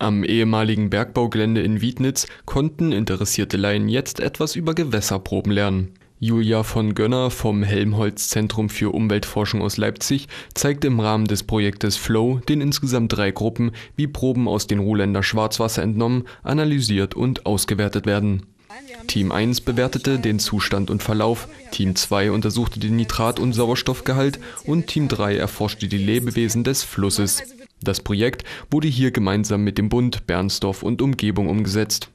Am ehemaligen Bergbaugelände in Wiednitz konnten interessierte Laien jetzt etwas über Gewässerproben lernen. Julia von Gönner vom Helmholtz-Zentrum für Umweltforschung aus Leipzig zeigt im Rahmen des Projektes FLOW den insgesamt drei Gruppen, wie Proben aus den Ruhländer Schwarzwasser entnommen, analysiert und ausgewertet werden. Team 1 bewertete den Zustand und Verlauf, Team 2 untersuchte den Nitrat- und Sauerstoffgehalt und Team 3 erforschte die Lebewesen des Flusses. Das Projekt wurde hier gemeinsam mit dem Bund, Bernstorff und Umgebung umgesetzt